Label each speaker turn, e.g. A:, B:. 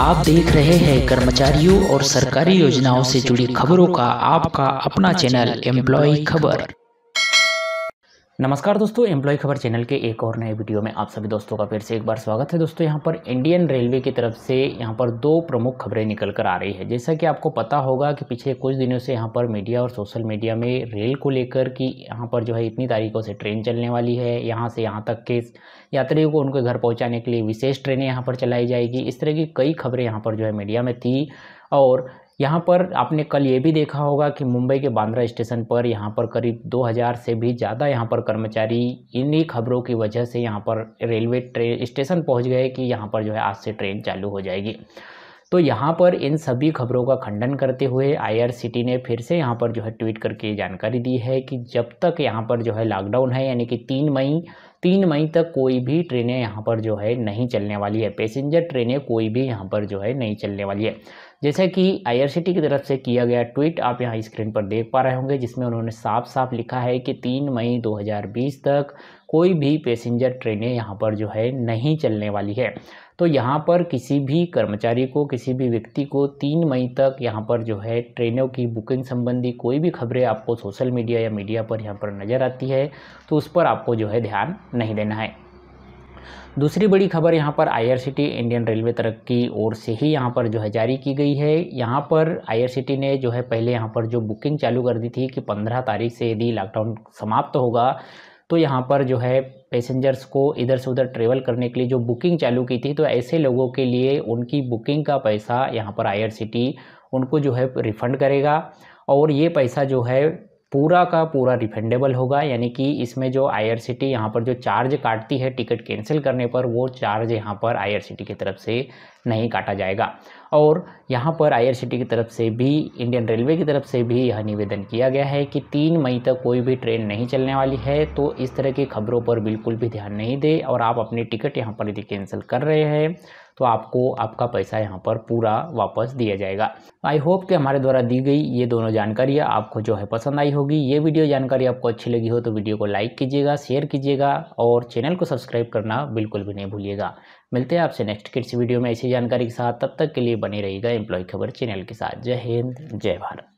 A: आप देख रहे हैं कर्मचारियों और सरकारी योजनाओं से जुड़ी खबरों का आपका अपना चैनल एम्प्लॉय खबर नमस्कार दोस्तों एम्प्लॉय खबर चैनल के एक और नए वीडियो में आप सभी दोस्तों का फिर से एक बार स्वागत है दोस्तों यहाँ पर इंडियन रेलवे की तरफ से यहाँ पर दो प्रमुख खबरें निकल कर आ रही है जैसा कि आपको पता होगा कि पिछले कुछ दिनों से यहाँ पर मीडिया और सोशल मीडिया में रेल को लेकर कि यहाँ पर जो है इतनी तारीखों से ट्रेन चलने वाली है यहाँ से यहाँ तक के यात्रियों को उनके घर पहुँचाने के लिए विशेष ट्रेनें यहाँ पर चलाई जाएगी इस तरह की कई खबरें यहाँ पर जो है मीडिया में थी और यहाँ पर आपने कल ये भी देखा होगा कि मुंबई के बांद्रा स्टेशन पर यहाँ पर करीब 2000 से भी ज़्यादा यहाँ पर कर्मचारी इन्हीं खबरों की वजह से यहाँ पर रेलवे ट्रेन स्टेशन पहुँच गए कि यहाँ पर जो है आज से ट्रेन चालू हो जाएगी तो यहाँ पर इन सभी खबरों का खंडन करते हुए आईआरसीटी ने फिर से यहाँ पर जो है ट्वीट करके जानकारी दी है कि जब तक यहाँ पर जो है लॉकडाउन है यानी कि तीन मई तीन मई तक कोई भी ट्रेनें यहाँ पर जो है नहीं चलने वाली है पैसेंजर ट्रेनें कोई भी यहाँ पर जो है नहीं चलने वाली है जैसे कि आईआरसीटी की तरफ से किया गया ट्वीट आप यहाँ स्क्रीन पर देख पा रहे होंगे जिसमें उन्होंने साफ साफ लिखा है कि तीन मई 2020 तक कोई भी पैसेंजर ट्रेनें यहाँ पर जो है नहीं चलने वाली है तो यहाँ पर किसी भी कर्मचारी को किसी भी व्यक्ति को तीन मई तक यहाँ पर जो है ट्रेनों की बुकिंग संबंधी कोई भी खबरें आपको सोशल मीडिया या मीडिया पर यहाँ पर नज़र आती है तो उस पर आपको जो है ध्यान नहीं देना है दूसरी बड़ी खबर यहाँ पर आईआरसीटी इंडियन रेलवे तरक्की की ओर से ही यहाँ पर जो है जारी की गई है यहाँ पर आईआरसीटी ने जो है पहले यहाँ पर जो बुकिंग चालू कर दी थी कि पंद्रह तारीख से यदि लॉकडाउन समाप्त तो होगा तो यहाँ पर जो है पैसेंजर्स को इधर से उधर ट्रेवल करने के लिए जो बुकिंग चालू की थी तो ऐसे लोगों के लिए उनकी बुकिंग का पैसा यहाँ पर आई उनको जो है रिफ़ंड करेगा और ये पैसा जो है पूरा का पूरा रिफंडेबल होगा यानी कि इसमें जो आई आर यहाँ पर जो चार्ज काटती है टिकट कैंसिल करने पर वो चार्ज यहाँ पर आई की तरफ से नहीं काटा जाएगा और यहाँ पर आई की तरफ से भी इंडियन रेलवे की तरफ से भी यह निवेदन किया गया है कि तीन मई तक कोई भी ट्रेन नहीं चलने वाली है तो इस तरह की खबरों पर बिल्कुल भी ध्यान नहीं दें और आप अपनी टिकट यहाँ पर यदि कैंसिल कर रहे हैं तो आपको आपका पैसा यहाँ पर पूरा वापस दिया जाएगा आई होप कि हमारे द्वारा दी गई ये दोनों जानकारियाँ आपको जो है पसंद आई होगी ये वीडियो जानकारी आपको अच्छी लगी हो तो वीडियो को लाइक कीजिएगा शेयर कीजिएगा और चैनल को सब्सक्राइब करना बिल्कुल भी नहीं भूलिएगा मिलते हैं आपसे नेक्स्ट किसी वीडियो में ऐसी जानकारी के साथ तब तक के लिए बने रहेगा एम्प्लॉय खबर चैनल के साथ जय हिंद जय भारत